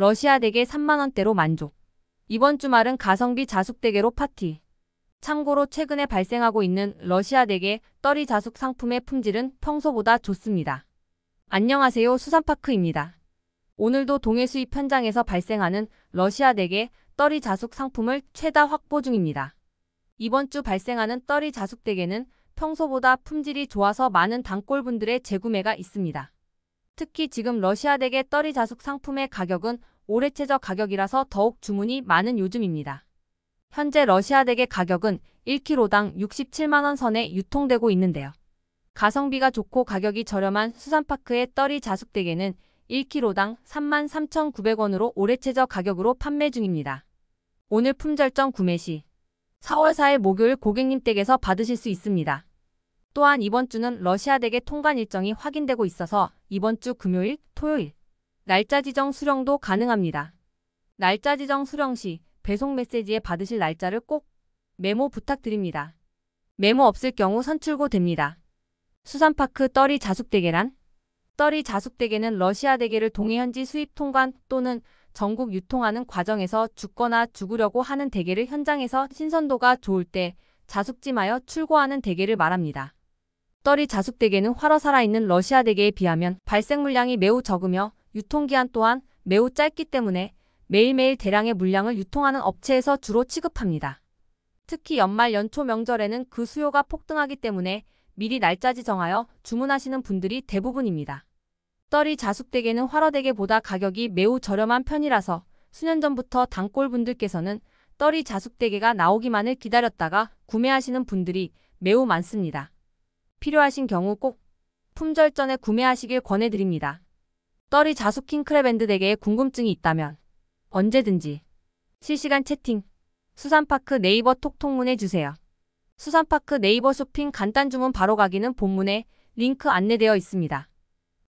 러시아 대게 3만원대로 만족. 이번 주말은 가성비 자숙대게로 파티. 참고로 최근에 발생하고 있는 러시아 대게 떨이 자숙 상품의 품질은 평소보다 좋습니다. 안녕하세요 수산파크입니다. 오늘도 동해 수입 현장에서 발생하는 러시아 대게 떨이 자숙 상품을 최다 확보 중입니다. 이번 주 발생하는 떨이 자숙 대게는 평소보다 품질이 좋아서 많은 단골분들의 재구매가 있습니다. 특히 지금 러시아 대게 떨이 자숙 상품의 가격은 올해 최저 가격이라서 더욱 주문이 많은 요즘입니다. 현재 러시아 댁의 가격은 1kg당 67만원 선에 유통되고 있는데요. 가성비가 좋고 가격이 저렴한 수산파크의 떨이 자숙대게는 1kg당 33,900원으로 올해 최저 가격으로 판매 중입니다. 오늘 품절점 구매 시 4월 4일 목요일 고객님 댁에서 받으실 수 있습니다. 또한 이번 주는 러시아 댁의 통관 일정이 확인되고 있어서 이번 주 금요일, 토요일 날짜 지정 수령도 가능합니다. 날짜 지정 수령 시 배송 메시지에 받으실 날짜를 꼭 메모 부탁드립니다. 메모 없을 경우 선출고 됩니다. 수산파크 떨이 자숙대게란 떨이 자숙대게는 러시아 대게를 동해현지 수입 통관 또는 전국 유통하는 과정에서 죽거나 죽으려고 하는 대게를 현장에서 신선도가 좋을 때자숙짐하여 출고하는 대게를 말합니다. 떨이 자숙대게는 활어 살아있는 러시아 대게에 비하면 발생 물량이 매우 적으며 유통기한 또한 매우 짧기 때문에 매일매일 대량의 물량을 유통하는 업체에서 주로 취급합니다. 특히 연말 연초 명절에는 그 수요가 폭등하기 때문에 미리 날짜지 정하여 주문하시는 분들이 대부분입니다. 떨이 자숙대게는 활어대게보다 가격이 매우 저렴한 편이라서 수년 전부터 단골분들께서는 떨이 자숙대게가 나오기만을 기다렸다가 구매하시는 분들이 매우 많습니다. 필요하신 경우 꼭 품절 전에 구매하시길 권해드립니다. 떨이 자수 킹크랩앤드에 궁금증이 있다면 언제든지 실시간 채팅 수산파크 네이버 톡톡문해 주세요. 수산파크 네이버 쇼핑 간단 주문 바로 가기는 본문에 링크 안내되어 있습니다.